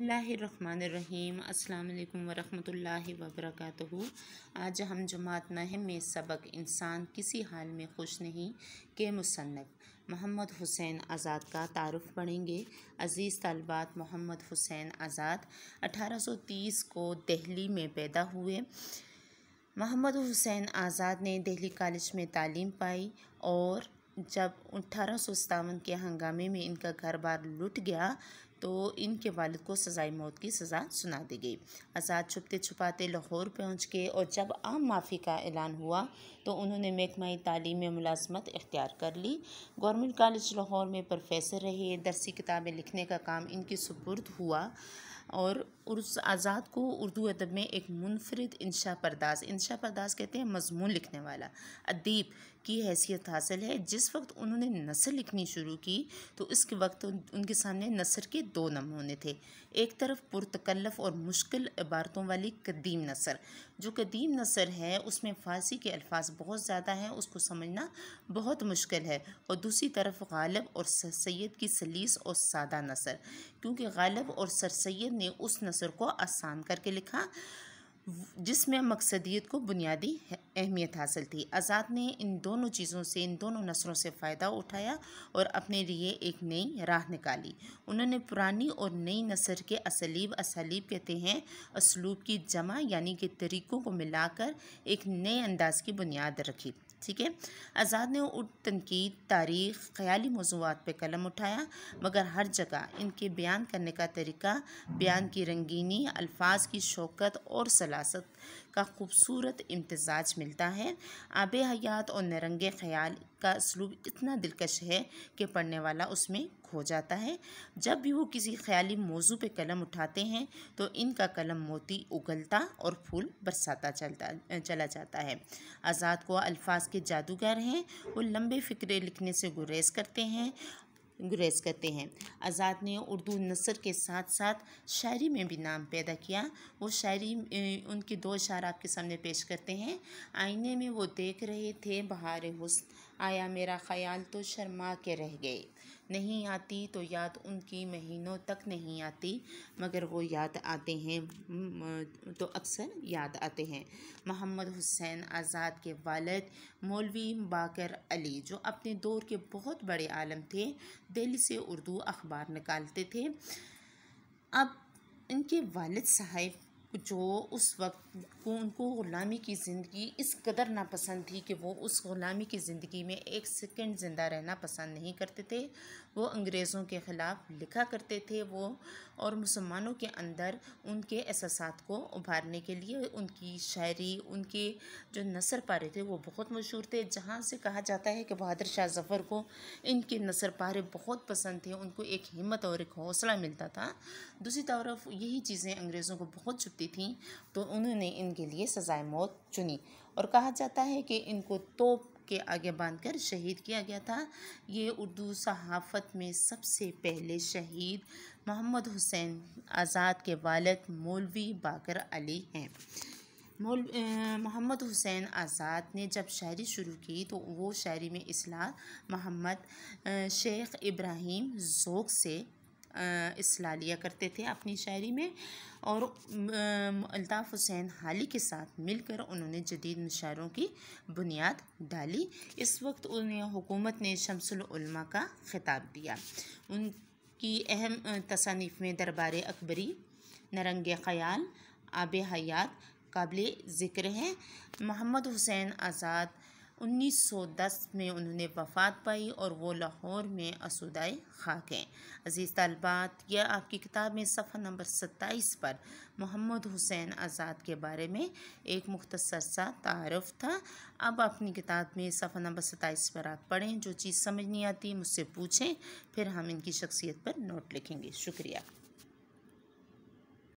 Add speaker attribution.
Speaker 1: बसमीम अल्लाम वरम् वर्क आज हम जमात नहम में सबक इंसान किसी हाल में खुश नहीं के मुसनफ़ मोहम्मद हुसैन आज़ाद का तारफ़ पढ़ेंगे अज़ीज़ तलबात मोहम्मद हुसैन आज़ाद 1830 को दिल्ली में पैदा हुए मोहम्मद हुसैन आज़ाद ने दिल्ली कॉलेज में तालीम पाई और जब अठारह के हंगामे में इनका घर बार लुट गया तो इनके वालिद को सजाए मौत की सज़ा सुना दी गई आज़ाद छुपते छुपाते लाहौर पहुँच गए और जब आम माफ़ी का ऐलान हुआ तो उन्होंने महकमा तालीम में मुलाजमत इख्तियार कर ली गवर्नमेंट कॉलेज लाहौर में प्रोफेसर रहे दरसी किताबें लिखने का काम इनके सुपुर्द हुआ और उस आज़ाद को उर्दू अदब में एक मुनफरद इंशा परदास इंशा परदास कहते हैं मजमून लिखने वाला अदीब की हैसियत हासिल है जिस वक्त उन्होंने नसर लिखनी शुरू की तो इसके वक्त उनके सामने नसर के दो नमूने थे एक तरफ पुरतकल्लफ और मुश्किल इबारतों वाली कदीम नसर जो कदीम नसर है उसमें फ़ारसी के अल्फाज बहुत ज़्यादा हैं उसको समझना बहुत मुश्किल है और दूसरी तरफ गालब और सर सैद की सलीस और सादा नसर क्योंकि गालब और सर सैद ने उस नसर को आसान करके लिखा जिसमें मकसदियत को बुनियादी अहमियत हासिल थी आज़ाद ने इन दोनों चीज़ों से इन दोनों नसरों से फ़ायदा उठाया और अपने लिए एक नई राह निकाली उन्होंने पुरानी और नई नसर के असलीब असलीब कहते हैं इसलूब की जमा यानी कि तरीक़ों को मिलाकर एक नए अंदाज की बुनियाद रखी ठीक है आज़ाद ने उर्द तनकीद तारीख ख्याली मौजूद पर कलम उठाया मगर हर जगह इनके बयान करने का तरीका बयान की रंगीनी अल्फाज की शौकत और सलासत का खूबसूरत इम्तजाज मिलता है आब हयात और नरंग ख्याल का स्लूब इतना दिलकश है कि पढ़ने वाला उसमें खो जाता है जब भी वो किसी ख्याली मौजू पे कलम उठाते हैं तो इनका कलम मोती उगलता और फूल बरसाता चलता चला जाता है आज़ाद को अल्फाज के जादूगर हैं वो लंबे फ़िक्रे लिखने से गुरेज करते हैं गुरेज करते हैं आज़ाद ने उर्दू नसर के साथ साथ शायरी में भी नाम पैदा किया वो शायरी उनके दो शार आपके सामने पेश करते हैं आईने में वो देख रहे थे बहार हुस्न आया मेरा ख्याल तो शर्मा के रह गए नहीं आती तो याद उनकी महीनों तक नहीं आती मगर वो याद आते हैं तो अक्सर याद आते हैं मोहम्मद हुसैन आज़ाद के वालद मौलवी बाकर अली जो अपने दौर के बहुत बड़े आलम थे दिल्ली से उर्दू अखबार निकालते थे अब इनके वालद साहब जो उस वक्त को उनको ग़ुलामी की ज़िंदगी इस कदर नापसंद थी कि वो उस ग़ुलामी की ज़िंदगी में एक सेकंड ज़िंदा रहना पसंद नहीं करते थे वो अंग्रेज़ों के ख़िलाफ़ लिखा करते थे वो और मुसलमानों के अंदर उनके एहसास को उभारने के लिए उनकी शायरी उनके जो नसर पारे थे वो बहुत मशहूर थे जहाँ से कहा जाता है कि बहादुर शाह जफ़र को इनके नसर पारे बहुत पसंद थे उनको एक हिम्मत और एक हौसला मिलता था दूसरी तरफ यही चीज़ें अंग्रेज़ों को बहुत सोचती थीं तो उन्होंने इनके लिए सज़ाए मौत चुनी और कहा जाता है कि इनको तोप के आगे बांधकर शहीद किया गया था ये उर्दू सहाफ़त में सबसे पहले शहीद मोहम्मद हुसैन आज़ाद के वालद मौलवी बाकर अली हैं मौल मोहम्मद हुसैन आज़ाद ने जब शायरी शुरू की तो वो शायरी में इस्लाम मोहम्मद शेख इब्राहिम जोक से असला लिया करते थे अपनी शायरी में और अल्ताफ़ हुसैन हाली के साथ मिलकर उन्होंने जदीद मशारों की बुनियाद डाली इस वक्त उन्हें हुकूमत ने शमसलमा का खिताब दिया उनकी अहम तसानीफ़ में दरबार अकबरी नरंग ख़याल आब हयात काबिल ज़िक्र हैं मोहम्मद हुसैन आज़ाद 1910 में उन्होंने वफ़ात पाई और वो लाहौर में असुदाई खाक हैं अज़ीज़ तलबात यह आपकी किताब में सफ़ा नंबर 27 पर मोहम्मद हुसैन आज़ाद के बारे में एक मुख्तसर सा तारफ़ था अब अपनी किताब में सफ़ा नंबर 27 पर आप पढ़ें जो चीज़ समझ नहीं आती मुझसे पूछें फिर हम इनकी शख्सियत पर नोट लिखेंगे शुक्रिया